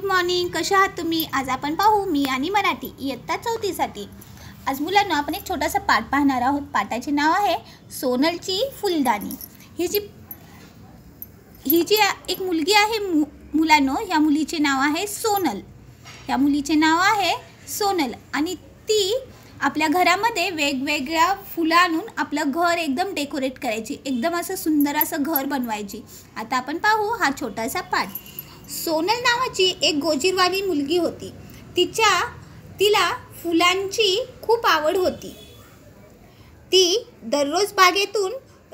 good morning कशा आहात तुम्ही आज आपण पाहू मी आणि मराठी इयत्ता चौथीसाठी आज मुलांना आपण एक छोटासा पाठ पाहणार आहोत पाठाचे नाव आहे सोनलची फुलदाणी ही जी ही जी एक मुलगी आहे मु मुलांनो ह्या मुलीचे नाव आहे सोनल या मुलीचे नाव आहे सोनल आणि ती आपल्या घरामध्ये वेगवेगळ्या फुलं आणून आपलं घर एकदम डेकोरेट करायची एकदम असं सुंदर असं घर बनवायची आता आपण पाहू हा छोटासा पाठ सोनल नावाची एक गोजीरवाली मुलगी होती तिच्या तिला फुलांची खूप आवड होती ती दररोज बागेतून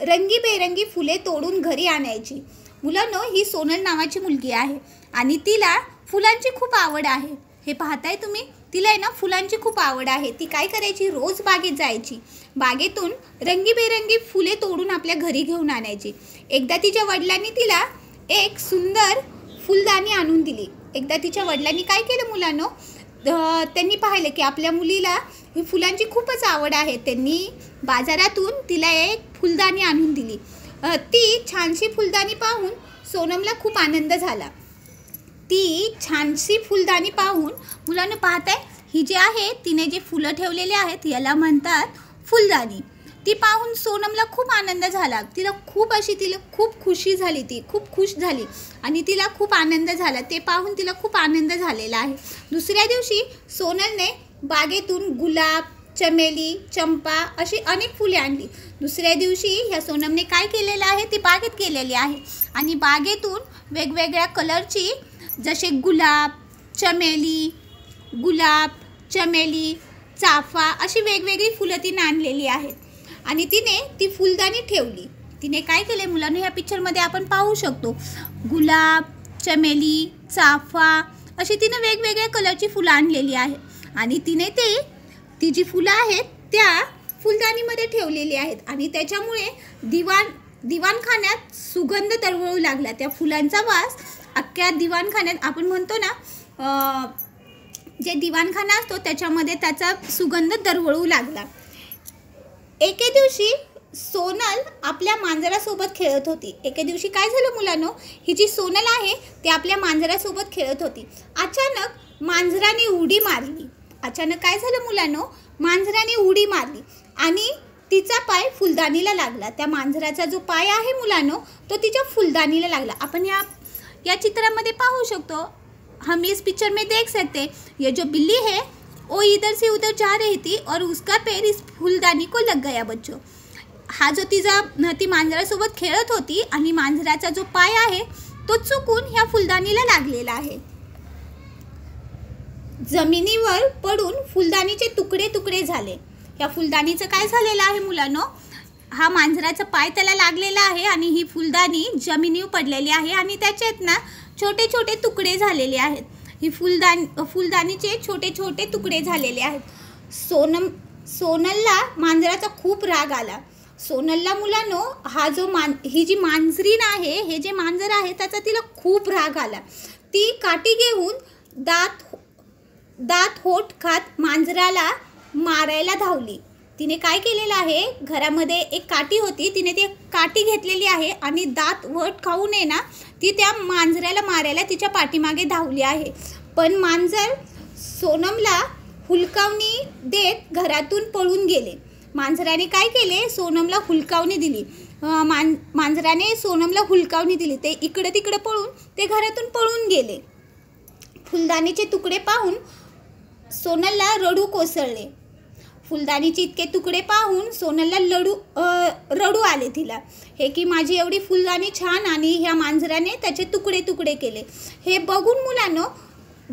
रंगीबेरंगी फुले तोडून घरी आणायची मुलांनो ही सोनल नावाची मुलगी आहे आणि तिला फुलांची खूप आवड आहे हे पाहताय तुम्ही तिला आहे ना फुलांची खूप आवड आहे ती काय करायची रोज बागेत जायची बागेतून रंगीबेरंगी फुले तोडून आपल्या घरी घेऊन आणायची एकदा तिच्या वडिलांनी तिला एक सुंदर फुलदाणी आणून दिली एकदा तिच्या वडिलांनी काय केलं मुलांनो त्यांनी पाहिलं की आपल्या मुलीला ही फुलांची खूपच आवड आहे त्यांनी बाजारातून तिला एक फुलदाणी आणून दिली ती छानशी फुलदाणी पाहून सोनमला खूप आनंद झाला ती छानशी फुलदाणी पाहून मुलांना पाहताय ही जी आहे तिने जे फुलं ठेवलेली आहेत याला म्हणतात फुलदाणी ती पाहून सोनमला खूप आनंद झाला तिला खूप अशी तिला खूप खुशी झाली ती खूप खुश झाली आणि तिला खूप आनंद झाला ते पाहून तिला खूप आनंद झालेला आहे दुसऱ्या दिवशी सोनलने बागेतून गुलाब चमेली चंपा अशी अनेक फुले आणली दुसऱ्या दिवशी ह्या सोनमने काय केलेलं आहे ती बागेत केलेली आहे आणि बागेतून वेगवेगळ्या कलरची जसे गुलाब चमेली गुलाब चमेली चाफा अशी वेगवेगळी फुलं तिने आणलेली आहेत आणि तिने ती फुलदाणी ठेवली तिने काय केले मुलांना ह्या पिक्चरमध्ये आपण पाहू शकतो गुलाब चमेली चाफा अशी तिने वेगवेगळ्या कलरची फुलं आणलेली आहे आणि तिने ते ती जी फुलं आहेत त्या फुलदाणीमध्ये ठेवलेली आहेत आणि त्याच्यामुळे दिवाण दिवाणखान्यात सुगंध दरवळू लागला त्या फुलांचा वास अख्ख्या दिवाणखान्यात आपण म्हणतो ना जे दिवाणखाना असतो त्याच्यामध्ये त्याचा सुगंध दरवळू लागला एके दिवशी सोनल आपल्या मांजरासोबत खेळत होती एके दिवशी काय झालं मुलानो ही जी सोनल आहे ती आपल्या मांजरासोबत खेळत होती अचानक मांजराने उडी मारली अचानक काय झालं मुलानो मांजराने उडी मारली आणि तिचा पाय फुलदाणीला लागला त्या मांजराचा जो पाय आहे मुलांनो तो तिच्या फुलदाणीला लागला आपण या या चित्रामध्ये पाहू शकतो हम इस पिक्चर में देख सकते ये जो बिल्ली है वो इधर से उधर जा रही थी और उसका पैर इस फूलदानी को लग गया बच्चों हा जो तिचा ती मांजरासोबत खेळत होती आणि मांजराचा जो पाय आहे तो चुकून ह्या फुलदानीला लागलेला आहे जमिनीवर पडून फुलदाणीचे तुकडे तुकडे झाले या फुलदाणीचं काय झालेलं आहे मुलांनो हा मांजराचा पाय त्याला लागलेला आहे आणि ही फुलदाणी जमिनीवर पडलेली आहे आणि त्याच्यात ना छोटे छोटे तुकडे झालेले आहेत ही फुलदान फुलदानीचे छोटे छोटे तुकडे झालेले आहेत सोनम सोनलला मांजराचा खूप राग आला सोनलला मुलांनो हा जो मान ही जी मांजरीन आहे हे जे मांजर आहे त्याचा तिला खूप राग आला ती काठी घेऊन दात दात होट खात मांजराला मारायला धावली तिने काय केलेलं आहे घरामध्ये एक काठी होती तिने ती काठी घेतलेली आहे आणि दात वट खाऊ नये ना ती त्या मांजऱ्याला मारायला तिच्या पाठीमागे धावली आहे पण मांजर सोनमला हुलकावणी देत घरातून पळून गेले मांजराने काय केले सोनमला हुलकावणी दिली मां मांजराने सोनमला हुलकावणी दिली ते इकडं तिकडं पळून ते घरातून पळून गेले फुलदाणीचे तुकडे पाहून सोनलला रडू कोसळले फुलदाणीचे इतके तुकडे पाहून सोनलला लडू रडू आले तिला हे की माझी एवढी फुलदाणी छान आणि ह्या मांजराने त्याचे तुकडे तुकडे केले हे बघून मुलानो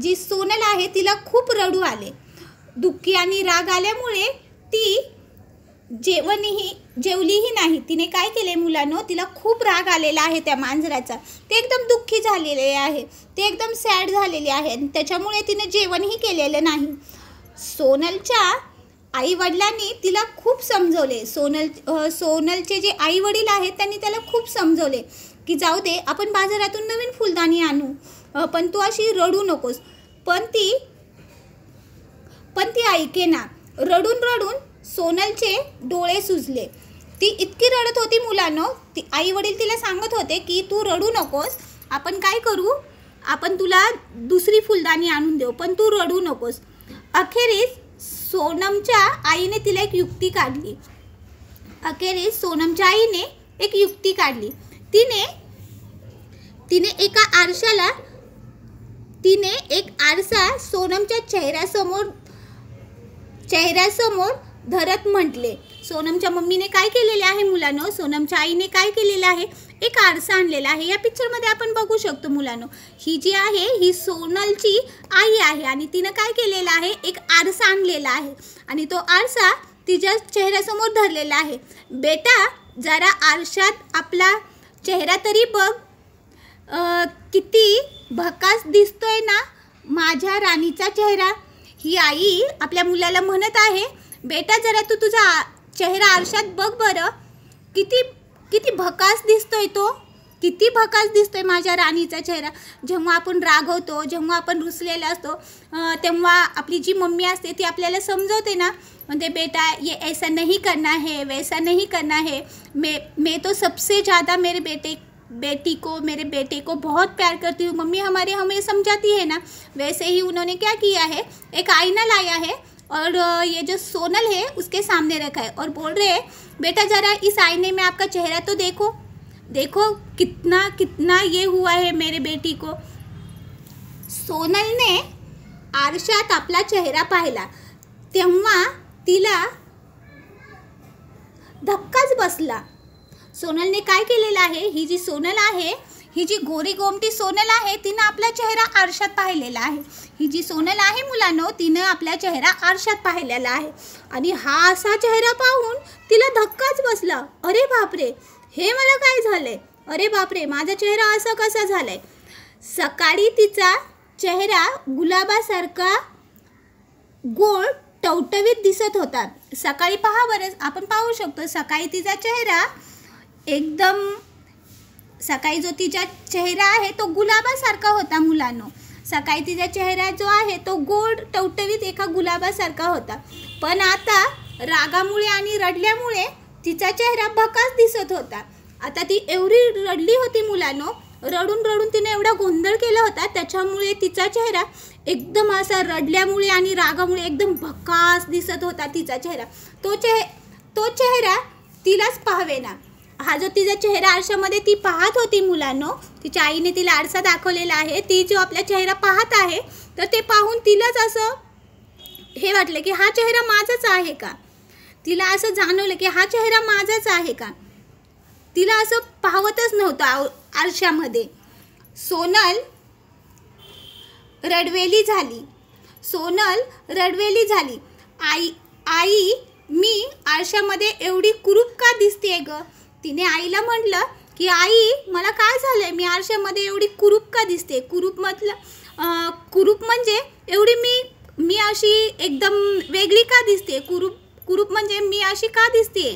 जी सोनल आहे तिला खूप रडू आले दुःखी आणि राग आल्यामुळे ती जेवणही जेवलीही नाही तिने काय केले मुलांनो तिला खूप राग आलेला आहे त्या मांजराचा ते एकदम दुःखी झालेले आहे ते एकदम सॅड झालेले आहे त्याच्यामुळे तिने जेवणही केलेलं नाही सोनलच्या आई वडिलांनी तिला खूप समजवले सोनल सोनलचे जे आई वडील आहेत त्यांनी त्याला खूप समजवले की जाऊ दे आपण बाजारातून नवीन फुलदाणी आणू पण तू अशी रडू नकोस पण ती पण ती ऐकेना रडून रडून सोनलचे डोळे सुजले ती इतकी रडत होती मुलांनो ती आई वडील तिला सांगत होते की तू रडू नकोस आपण काय करू आपण तुला दुसरी फुलदाणी आणून देऊ पण तू रडू नकोस अखेरीस सोनमच्या आईने तिला एक युक्ती काढली अखेरीस सोनमच्या आईने एक युक्ती काढली तिने तिने एका आरशाला तिने एक आरसा सोनमच्या चेहऱ्यासमोर चेहऱ्यासमोर धरत म्हटले सोनमच्या मम्मीने काय केलेले आहे मुलानं सोनमच्या आईने काय केलेलं आहे एक आरसा आणलेला आहे या पिक्चरमध्ये आपण बघू शकतो मुलांनो ही जी आहे ही सोनलची आई आहे आणि तिनं काय केलेलं आहे एक आरसा आणलेला आहे आणि तो आरसा तिच्या चेहऱ्यासमोर धरलेला आहे बेटा जरा आरशात आपला चेहरा तरी बघ किती भकास दिसतोय ना माझ्या राणीचा चेहरा ही आई आपल्या मुलाला म्हणत आहे बेटा जरा तू तुझा चेहरा आरशात बघ बरं किती किती भकास दिसतोय तो किती भकास दिसतोय माझ्या राणीचा चेहरा जेव्हा आपण रागवतो जेव्हा आपण रुसलेला असतो तेव्हा आपली जी मम्मी असते ती आपल्याला समजवते ना म्हणते बेटा ये ऐसा नहीं करना है वैसा नहीं करना है मैं मैं तो सबसे ज़्यादा मेरे बेटे बेटी को मेरे बेटे को बहुत प्यार करती हूँ मम्मी हमारे हमें समझाती है ना वैसे ही उन्होंने क्या किया है एक आईना लाया है और ये जो सोनल है उसके सामने रखा है और बोल रहे हैं बेटा ज़रा इस आईने में आपका चेहरा तो देखो देखो कितना कितना ये हुआ है मेरे बेटी को सोनल ने आरशात अपना चेहरा पाला तिला धक्का बसला सोनल ने का है ही जी सोनल है ही जी गोरी गोमटी सोनल आहे तिनं आपला चेहरा आरशात पाहिलेला आहे ही जी सोनल आहे मुलांनो तिनं आपला चेहरा आरशात पाहिलेला आहे आणि हा असा चेहरा पाहून तिला धक्काच बसला अरे बापरे हे मला काय झालंय अरे बापरे माझा चेहरा असा कसा झालाय सकाळी तिचा चेहरा गुलाबासारखा गोड टवटवीत दिसत होता सकाळी पहा बरं आपण पाहू शकतो सकाळी तिचा चेहरा एकदम सकाळी जो तिचा चेहरा आहे तो गुलाबासारखा होता मुलांनो सकाळी तिचा चेहरा जो आहे तो गोड टवटवीत एका गुलाबासारखा होता पण आता रागामुळे आणि रडल्यामुळे तिचा चेहरा भकास दिसत होता आता ती एवढी रडली होती मुलांनो रडून रडून तिने एवढा गोंधळ केला होता त्याच्यामुळे तिचा चेहरा एकदम असा रडल्यामुळे आणि रागामुळे एकदम भकास दिसत होता तिचा चेहरा तो चेह तो चेहरा तिलाच पाहावेना हा जो तिचा चेहरा आरशामध्ये ती पाहत होती मुलांनो तिच्या आईने तिला आरसा दाखवलेला आहे ती जो आपला चेहरा पाहत आहे तर ते पाहून तिलाच असं हे वाटलं की हा चेहरा माझाच आहे का तिला असं जाणवलं की हा चेहरा माझाच आहे का तिला असं पाहतच नव्हतं आरशामध्ये सोनल रडवेली झाली सोनल रडवेली झाली आई आई मी आरशामध्ये एवढी कुरूप का दिसते ग तिने आईला म्हटलं की आई मला काय झालं आहे मी आरशामध्ये एवढी कुरूप का दिसते कुरूप म्हटलं कुरूप म्हणजे एवढी मी मी अशी एकदम वेगळी का दिसते कुरूप कुरूप म्हणजे मी अशी का दिसते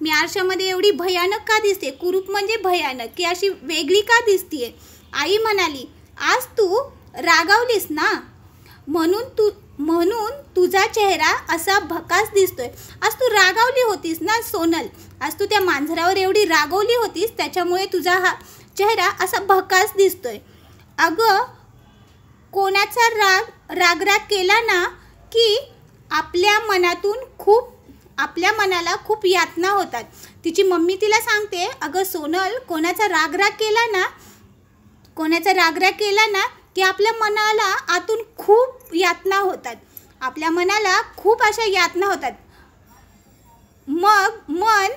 मी आरशामध्ये एवढी भयानक का दिसते कुरूप म्हणजे भयानक की अशी वेगळी का दिसते आई म्हणाली आज तू रागावलीस ना म्हणून तू म्हणून तुझा चेहरा असा भकास दिसतोय आज तू रागावली होतीस ना सोनल आज तू त्या मांजरावर एवढी रागवली होतीस त्याच्यामुळे तुझा हा चेहरा असा भकास दिसतोय अगं कोणाचा राग रागराग केला ना की आपल्या मनातून खूप आपल्या मनाला खूप यातना होतात तिची मम्मी तिला सांगते अगं सोनल कोणाचा रागराग केला ना कोणाचा रागराग केला ना की आपल्या मनाला आतून खूप यातना होतात आपल्या मनाला खूप अशा यातना होतात मग मन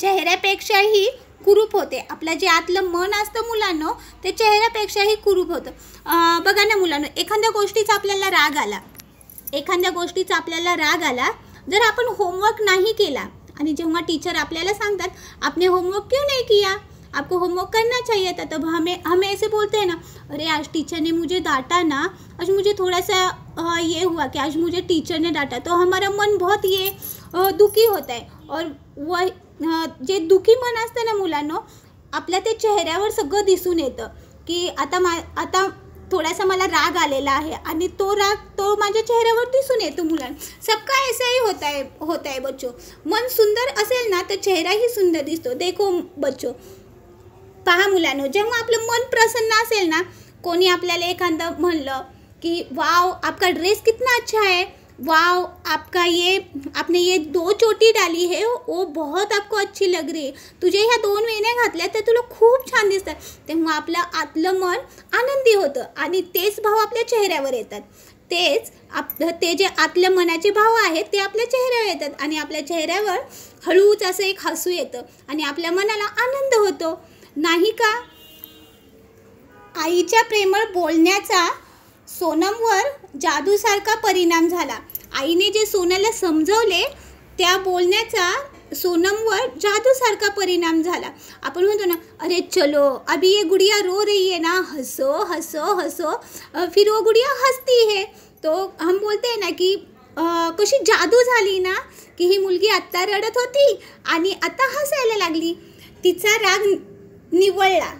चेहऱ्यापेक्षाही कुरूप होते आपलं जे आतलं मन असतं मुलांनो ते चेहऱ्यापेक्षाही कुरूप होतं बघा ना मुलांनो एखाद्या गोष्टीचा आपल्याला राग आला एखाद्या गोष्टीचा आपल्याला राग आला जर आपण होमवर्क नाही केला आणि जेव्हा टीचर आपल्याला सांगतात आपने होमवर्क क्यों नाही किया आपको होमवर्क करना चाहिए था तब हमें हमें ऐसे बोलते हैं ना अरे आज टीचर ने मुझे डांटा ना आज मुझे थोड़ा सा आ, ये हुआ कि आज मुझे टीचर ने डांटा तो हमारा मन बहुत ये आ, दुखी होता है और व जे दुखी मन असतं ना मुलांनो आपल्या ते चेहऱ्यावर सगळं दिसून येतं की आता मा आता थोडासा मला राग आलेला आहे आणि तो राग तो माझ्या चेहऱ्यावर दिसून येतो मुलांना सबका ऐसाही होता है होता है बच्चो मन सुंदर असेल ना तर चेहराही सुंदर दिसतो देखो बच्चो पहा मुलांनो जेव्हा आपलं मन प्रसन्न असेल ना कोणी आपल्याला एखादं म्हणलं की वाव आपका ड्रेस कितना अच्छा आहे वाव आपका ये आपने ये दो चोटी डाली है वो बहुत आपको अच्छी लग रही है तुझे ह्या दोन वेण्या घातल्या तर तुला खूप छान दिसतात तेव्हा आपलं आतलं मन आनंदी होतं आणि तेच भाव आपल्या चेहऱ्यावर येतात तेच आप ते जे आपल्या मनाचे भाव आहेत ते आपल्या चेहऱ्यावर येतात आणि आपल्या चेहऱ्यावर हळूच असं एक हसू येतं आणि आपल्या मनाला आनंद होतो नाही का आईच्या प्रेमळ बोलण्याचा सोनमवर जादूसारखा परिणाम झाला आईने जे सोन्याला समजवले त्या बोलण्याचा सोनमवर जादूसारखा परिणाम झाला आपण म्हणतो ना अरे चलो अभी ये गुडिया रो रही है ना हसो हसो हसो फिर वो गुडिया हसती है तो हम बोलते हैं ना की कशी जादू झाली ना की ही मुलगी आत्ता रडत होती आणि आता हसायला लागली तिचा राग निवळला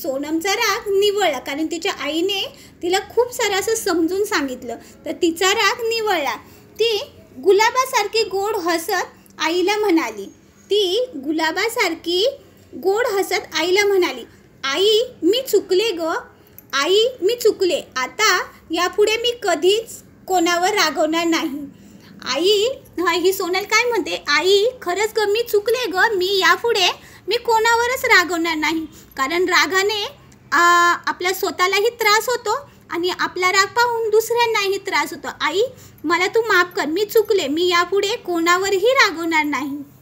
सोनमचा राग निवळला कारण तिच्या आईने तिला खूप सारं असं समजून सांगितलं तर तिचा राग निवळला ती गुलाबासारखी गोड हसत आईला म्हणाली ती गुलाबासारखी गोड हसत आईला म्हणाली आई मी चुकले ग आई मी चुकले आता यापुढे मी कधीच कोणावर रागवणार नाही आई ही सोनल काय म्हणते आई खरंच ग मी चुकले ग मी यापुढे मी कोणावरच रागवणार नाही कारण रागाने आपल्या स्वतःलाही त्रास होतो आणि आपला राग पाहून दुसऱ्यांनाही त्रास होतो आई मला तू माफ कर मी चुकले मी यापुढे कोणावरही रागवणार नाही